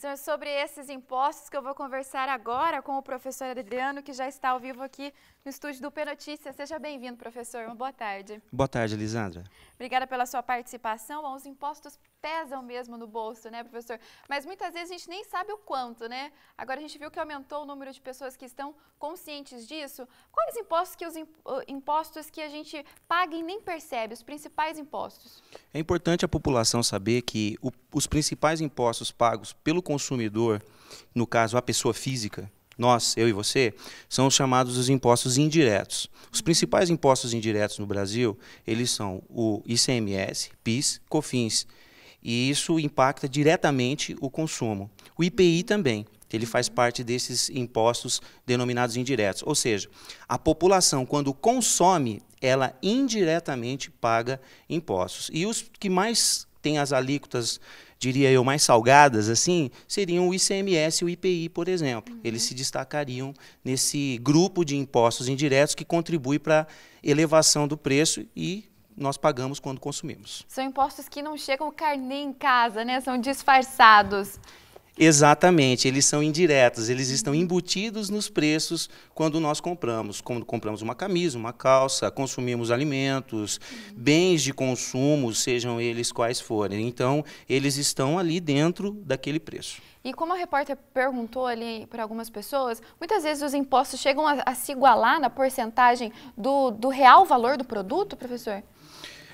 são então, é sobre esses impostos que eu vou conversar agora com o professor Adriano, que já está ao vivo aqui no estúdio do P Notícias. Seja bem-vindo, professor. Uma boa tarde. Boa tarde, Lisandra. Obrigada pela sua participação. Os impostos pesam mesmo no bolso, né, professor? Mas muitas vezes a gente nem sabe o quanto, né? Agora a gente viu que aumentou o número de pessoas que estão conscientes disso. Quais impostos que os impostos que a gente paga e nem percebe, os principais impostos? É importante a população saber que o, os principais impostos pagos pelo consumidor, no caso a pessoa física, nós, eu e você, são os chamados os impostos indiretos. Os principais impostos indiretos no Brasil, eles são o ICMS, PIS, COFINS. E isso impacta diretamente o consumo. O IPI também, ele faz parte desses impostos denominados indiretos. Ou seja, a população, quando consome, ela indiretamente paga impostos. E os que mais têm as alíquotas diria eu, mais salgadas, assim, seriam o ICMS e o IPI, por exemplo. Uhum. Eles se destacariam nesse grupo de impostos indiretos que contribui para a elevação do preço e nós pagamos quando consumimos. São impostos que não chegam carnê em casa, né? São disfarçados. Exatamente, eles são indiretos, eles estão embutidos nos preços quando nós compramos, quando compramos uma camisa, uma calça, consumimos alimentos, bens de consumo, sejam eles quais forem. Então, eles estão ali dentro daquele preço. E como a repórter perguntou ali para algumas pessoas, muitas vezes os impostos chegam a, a se igualar na porcentagem do, do real valor do produto, professor?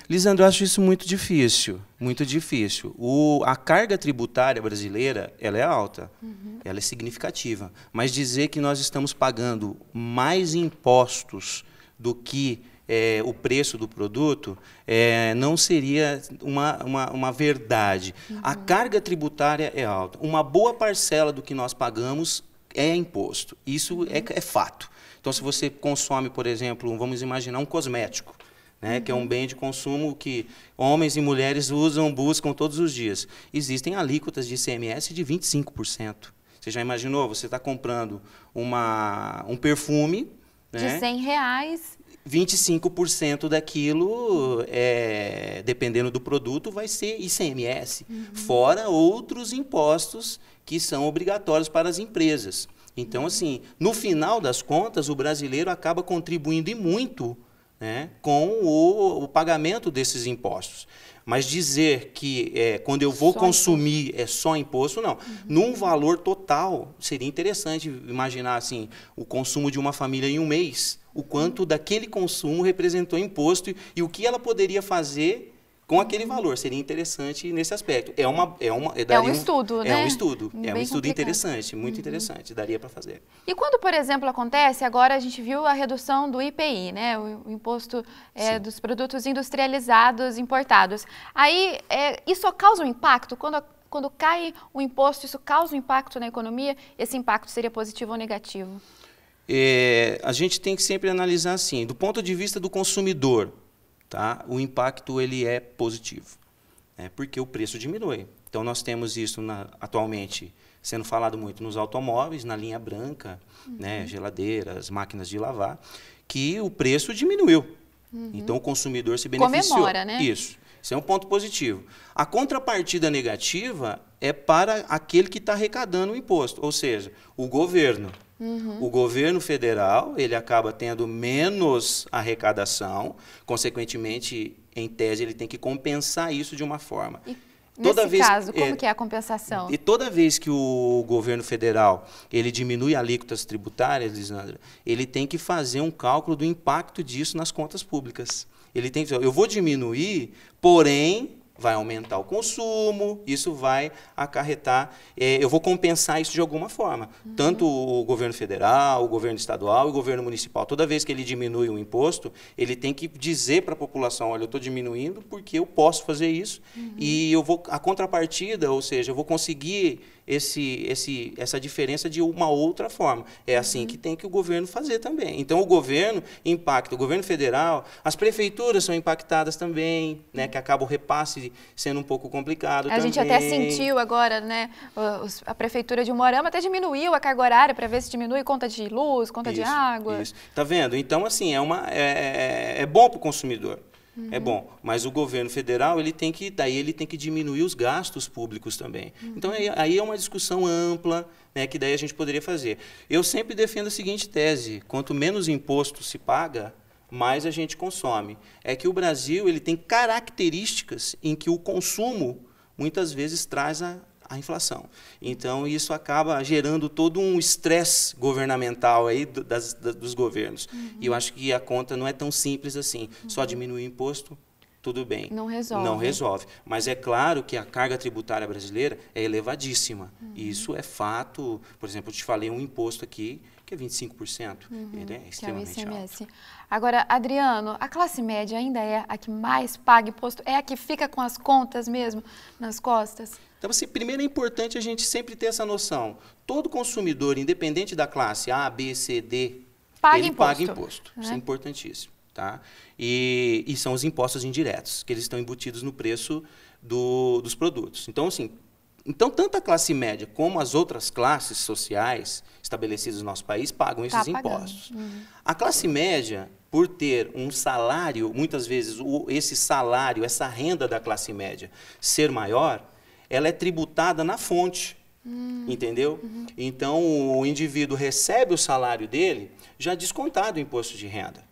Lisandro, eu acho isso muito difícil, muito difícil. O, a carga tributária brasileira, ela é alta, uhum. ela é significativa. Mas dizer que nós estamos pagando mais impostos do que é, o preço do produto é, não seria uma, uma, uma verdade. Uhum. A carga tributária é alta. Uma boa parcela do que nós pagamos é imposto. Isso é, uhum. é, é fato. Então, se você consome, por exemplo, vamos imaginar um cosmético né, uhum. que é um bem de consumo que homens e mulheres usam, buscam todos os dias. Existem alíquotas de ICMS de 25%. Você já imaginou? Você está comprando uma, um perfume. De né? 100 reais. 25% daquilo, é, dependendo do produto, vai ser ICMS, uhum. fora outros impostos que são obrigatórios para as empresas. Então, uhum. assim, no final das contas, o brasileiro acaba contribuindo e muito né, com o, o pagamento desses impostos. Mas dizer que é, quando eu vou só consumir imposto. é só imposto, não. Uhum. Num valor total, seria interessante imaginar assim, o consumo de uma família em um mês, o quanto daquele consumo representou imposto e, e o que ela poderia fazer com aquele valor. Seria interessante nesse aspecto. É, uma, é, uma, é, é um né? estudo, um, né? É um estudo. Bem é um estudo complicado. interessante, muito uhum. interessante. Daria para fazer. E quando, por exemplo, acontece, agora a gente viu a redução do IPI, né? O, imposto é, dos produtos industrializados importados. Aí, é, isso causa um impacto? Quando, quando cai o imposto, isso causa um impacto na economia? Esse impacto seria positivo ou negativo? É, a gente tem que sempre analisar assim, do ponto de vista do consumidor, tá? o impacto ele é positivo, né? porque o preço diminui. Então, nós temos isso na, atualmente sendo falado muito nos automóveis, na linha branca, né? uhum. né? geladeiras, máquinas de lavar, que o preço diminuiu. Uhum. Então, o consumidor se beneficiou. Comemora, né? Isso. Isso é um ponto positivo. A contrapartida negativa é para aquele que está arrecadando o imposto, ou seja, o governo. Uhum. O governo federal ele acaba tendo menos arrecadação, consequentemente, em tese, ele tem que compensar isso de uma forma. E toda Nesse vez, caso, é, como é, que é a compensação? E toda vez que o governo federal ele diminui alíquotas tributárias, Lisandra, ele tem que fazer um cálculo do impacto disso nas contas públicas. Ele tem que eu vou diminuir, porém vai aumentar o consumo, isso vai acarretar, é, eu vou compensar isso de alguma forma. Uhum. Tanto o governo federal, o governo estadual e o governo municipal, toda vez que ele diminui o imposto, ele tem que dizer para a população, olha, eu estou diminuindo porque eu posso fazer isso uhum. e eu vou, a contrapartida, ou seja, eu vou conseguir esse, esse, essa diferença de uma outra forma. É assim uhum. que tem que o governo fazer também. Então, o governo impacta, o governo federal, as prefeituras são impactadas também, né, que acaba o repasse sendo um pouco complicado. A também. gente até sentiu agora, né, a prefeitura de Moarama até diminuiu a carga horária para ver se diminui conta de luz, conta isso, de água. Isso. Tá vendo? Então, assim, é, uma, é, é, é bom para o consumidor. Uhum. É bom, mas o governo federal ele tem que, daí ele tem que diminuir os gastos públicos também. Uhum. Então aí, aí, é uma discussão ampla, né, que daí a gente poderia fazer. Eu sempre defendo a seguinte tese: quanto menos imposto se paga, mais a gente consome. É que o Brasil ele tem características em que o consumo muitas vezes traz a, a inflação. Então, isso acaba gerando todo um estresse governamental aí das, dos governos. Uhum. E eu acho que a conta não é tão simples assim. Uhum. Só diminuir o imposto, tudo bem. Não resolve. Não resolve. Mas é claro que a carga tributária brasileira é elevadíssima. Uhum. Isso é fato. Por exemplo, eu te falei um imposto aqui que é 25%. Uhum, é extremamente que é o ICMS. alto. Agora, Adriano, a classe média ainda é a que mais paga imposto? É a que fica com as contas mesmo nas costas? Então, assim, primeiro é importante a gente sempre ter essa noção. Todo consumidor, independente da classe A, B, C, D, paga ele imposto. paga imposto. Né? Isso é né? importantíssimo. Tá? E, e são os impostos indiretos, que eles estão embutidos no preço do, dos produtos. Então, assim, então, tanto a classe média como as outras classes sociais estabelecidas no nosso país pagam tá esses impostos. Uhum. A classe média, por ter um salário, muitas vezes o, esse salário, essa renda da classe média ser maior, ela é tributada na fonte. Uhum. Entendeu? Uhum. Então, o indivíduo recebe o salário dele já descontado o imposto de renda.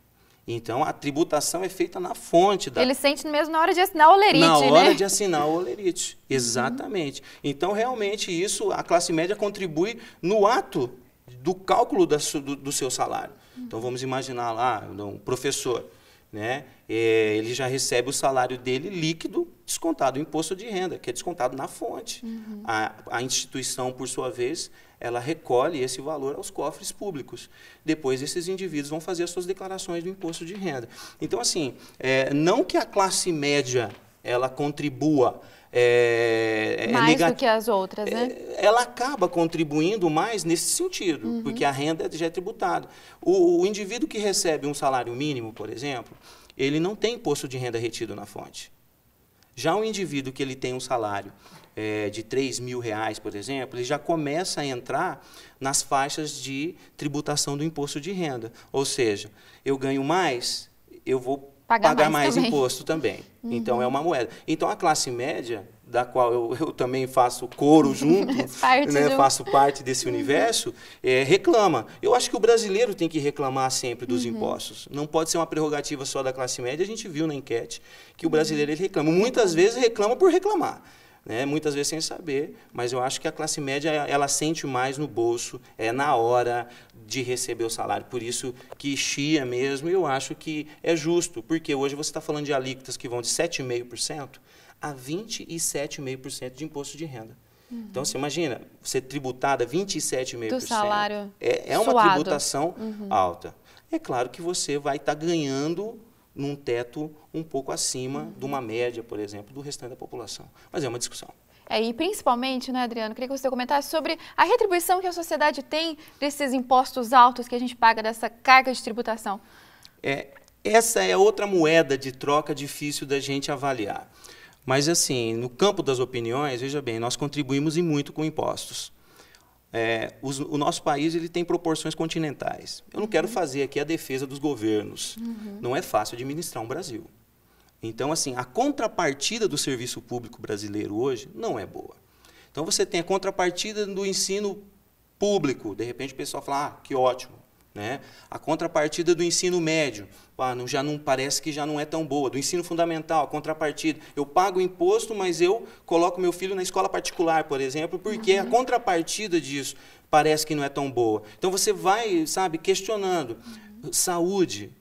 Então a tributação é feita na fonte da. Ele sente mesmo na hora de assinar o olerite. Na hora né? de assinar o olerite, uhum. exatamente. Uhum. Então realmente isso a classe média contribui no ato do cálculo da, do, do, seu salário. Uhum. Então vamos imaginar lá um professor, né? É, ele já recebe o salário dele líquido descontado o imposto de renda, que é descontado na fonte. Uhum. A, a instituição por sua vez ela recolhe esse valor aos cofres públicos. Depois, esses indivíduos vão fazer as suas declarações do imposto de renda. Então, assim, é, não que a classe média ela contribua é, é mais negat... do que as outras, né? É, ela acaba contribuindo mais nesse sentido, uhum. porque a renda já é tributada. O, o, indivíduo que recebe um salário mínimo, por exemplo, ele não tem imposto de renda retido na fonte. Já o indivíduo que ele tem um salário é, de 3 mil reais, por exemplo, ele já começa a entrar nas faixas de tributação do imposto de renda. Ou seja, eu ganho mais, eu vou pagar, pagar mais, mais imposto também. Uhum. Então, é uma moeda. Então, a classe média, da qual eu, eu também faço coro junto, parte né, do... faço parte desse uhum. universo, é, reclama. Eu acho que o brasileiro tem que reclamar sempre dos uhum. impostos. Não pode ser uma prerrogativa só da classe média. A gente viu na enquete que o uhum. brasileiro reclama. Muitas vezes reclama por reclamar né? muitas vezes sem saber, mas eu acho que a classe média ela sente mais no bolso, é na hora de receber o salário, por isso que chia mesmo, eu acho que é justo, porque hoje você está falando de alíquotas que vão de 7,5% a 27,5% de imposto de renda. Uhum. Então, você imagina, ser tributada 27,5%. Do salário É, é uma suado. tributação uhum. alta. É claro que você vai estar tá ganhando num teto um pouco acima uhum. de uma média, por exemplo, do restante da população. Mas é uma discussão. É, e principalmente, né, Adriano, queria que você comentasse sobre a retribuição que a sociedade tem desses impostos altos que a gente paga, dessa carga de tributação. É, essa é outra moeda de troca difícil da gente avaliar. Mas, assim, no campo das opiniões, veja bem, nós contribuímos e muito com impostos. É, os, o nosso país ele tem proporções continentais. Eu não quero uhum. fazer aqui a defesa dos governos. Uhum. Não é fácil administrar um Brasil. Então, assim, a contrapartida do serviço público brasileiro hoje não é boa. Então, você tem a contrapartida do ensino público. De repente, o pessoal fala, ah, que ótimo, né? A contrapartida do ensino médio, ah, não, já não parece que já não é tão boa. Do ensino fundamental, a contrapartida. Eu pago imposto, mas eu coloco meu filho na escola particular, por exemplo, porque a uhum. contrapartida disso parece que não é tão boa. Então você vai, sabe, questionando. Saúde,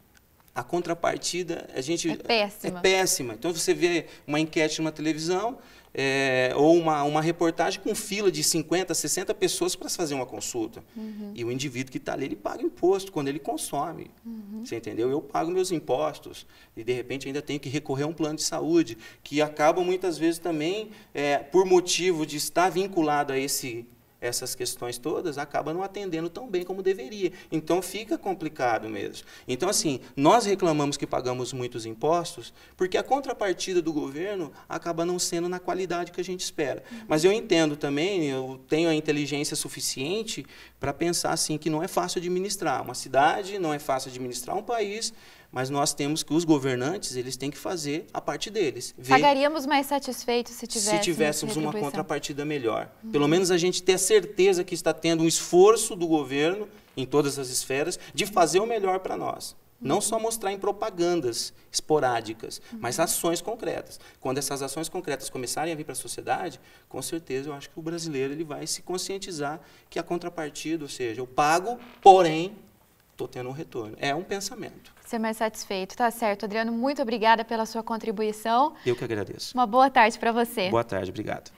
a contrapartida a gente é péssima. é péssima. Então você vê uma enquete numa televisão, é, ou uma, uma reportagem com fila de 50, 60 pessoas para fazer uma consulta. Uhum. E o indivíduo que está ali, ele paga imposto quando ele consome. Uhum. Você entendeu? Eu pago meus impostos e, de repente, ainda tenho que recorrer a um plano de saúde, que acaba muitas vezes também, é, por motivo de estar vinculado a esse essas questões todas, acaba não atendendo tão bem como deveria. Então fica complicado mesmo. Então, assim, nós reclamamos que pagamos muitos impostos, porque a contrapartida do governo acaba não sendo na qualidade que a gente espera. Mas eu entendo também, eu tenho a inteligência suficiente para pensar assim que não é fácil administrar uma cidade, não é fácil administrar um país mas nós temos que os governantes, eles têm que fazer a parte deles. Ver, Pagaríamos mais satisfeitos se tivéssemos, se tivéssemos uma contrapartida melhor. Uhum. Pelo menos a gente ter a certeza que está tendo um esforço do governo, em todas as esferas, de fazer o melhor para nós. Não só mostrar em propagandas esporádicas, mas ações concretas. Quando essas ações concretas começarem a vir para a sociedade, com certeza eu acho que o brasileiro ele vai se conscientizar que a contrapartida, ou seja, eu pago, porém estou tendo um retorno. É um pensamento ser mais satisfeito. Tá certo, Adriano, muito obrigada pela sua contribuição. Eu que agradeço. Uma boa tarde para você. Boa tarde, obrigado.